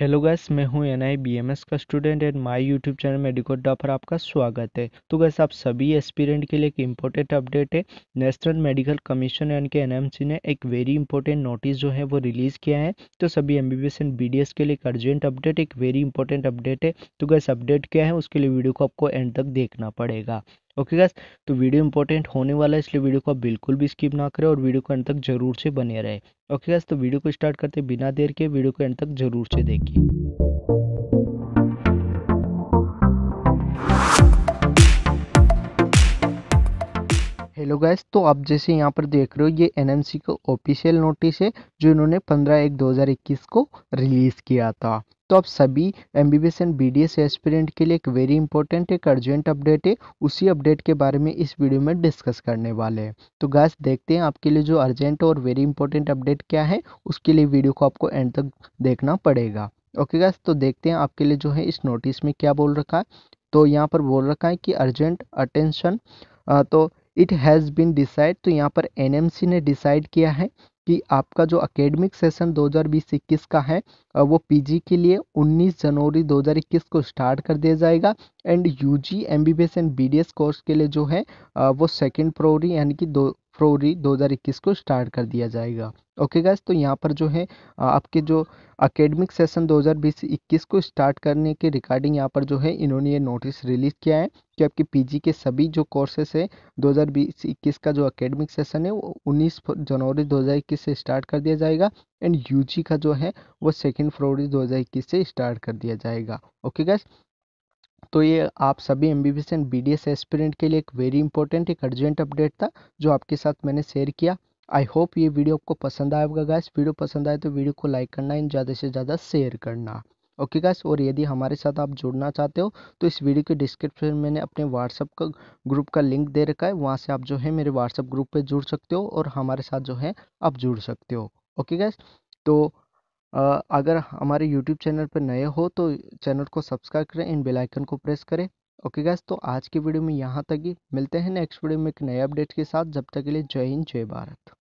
hello guys मैं हूं N I B M S का student and my YouTube channel medico डा पर आपका स्वागत है तो गैस आप सभी एस्पिरेंट के लिए एक इम्पोर्टेंट अपडेट है नेशनल मेडिकल कमीशन एंड के एनएमसी ने एक वेरी इंपॉर्टेंट नोटिस जो है वो रिलीज़ किया है तो सभी एम बी एंड बी के लिए एक अर्जेंट अपडेट एक वेरी इंपॉर्टेंट अपडेट है तो गैस अपडेट क्या है उसके लिए वीडियो को आपको एंड तक देखना पड़ेगा ओके गैस तो वीडियो इंपॉर्टेंट होने वाला है इसलिए वीडियो को आप बिल्कुल भी स्किप ना करें और वीडियो को अंत तक जरूर से बने रहे ओके गैस तो वीडियो को स्टार्ट करते बिना देर के वीडियो को अंत तक जरूर से देखिए हेलो गैस तो आप जैसे यहाँ पर देख रहे हो ये एनएमसी का ऑफिशियल नोटिस है जो इन्होंने 15 एक 2021 को रिलीज़ किया था तो आप सभी M B B S and B D S aspirant के लिए एक वेरी इंपॉर्टेंट एक अर्जेंट अपडेट है उसी अपडेट के बारे में इस वीडियो में डिस्कस करने वाले हैं तो गैस देखते हैं आपके लिए जो अर्जेंट और वेरी इंपॉर्टेंट अपडेट क्या है उसके लिए वीडियो को आपको एंड तक देखना पड़ेगा ओके गैस तो देखते हैं आपके लिए जो है इस नोटिस में क्या बोल रखा है तो यहाँ पर बोल रखा है कि अर्जेंट अटेंशन तो इट हैज़ बीन डिसाइड तो यहाँ पर एनएमसी ने डिसाइड किया है कि आपका जो अकेडमिक सेशन 2020-21 का है वो पीजी के लिए 19 जनवरी 2021 को स्टार्ट कर दिया जाएगा and UG MBBS and BDS course के लिए जो है वो सेकेंड फरवरी यानी कि दो फरवरी 2021 को स्टार्ट कर दिया जाएगा ओके गैस तो यहाँ पर जो है आपके जो अकेडमिक सेशन 2021 को स्टार्ट करने के रिकॉर्डिंग यहाँ पर जो है इन्होंने ये नोटिस रिलीज़ किया है कि आपके पीजी के सभी जो कोर्सेस है 2021 का जो अकेडमिक सेशन है वो 19 जनवरी 2021 से स्टार्ट कर दिया जाएगा एंड यूजी का जो है वो सेकेंड फरवरी 2021 से स्टार्ट कर दिया जाएगा ओके गैस तो ये आप सभी M B B S and B D S aspirant के लिए एक वेरी इंपॉर्टेंट एक अर्जेंट अपडेट था जो आपके साथ मैंने शेयर किया आई होप ये वीडियो आपको पसंद आया होगा गैस वीडियो पसंद आए तो वीडियो को लाइक करना एंड ज़्यादा से ज़्यादा शेयर करना ओके गैस और यदि हमारे साथ आप जुड़ना चाहते हो तो इस वीडियो के डिस्क्रिप्शन में मैंने अपने व्हाट्सअप का ग्रुप का लिंक दे रखा है वहाँ से आप जो है मेरे व्हाट्सअप ग्रुप पर जुड़ सकते हो और हमारे साथ जो है आप जुड़ सकते हो ओके गैस तो अगर हमारे यूट्यूब चैनल पर नए हो तो चैनल को सब्सक्राइब करें इन बेल आइकन को प्रेस करें ओके गैस तो आज की वीडियो में यहाँ तक ही मिलते हैं नेक्स्ट वीडियो में एक नए अपडेट के साथ जब तक के लिए जय हिंद जय भारत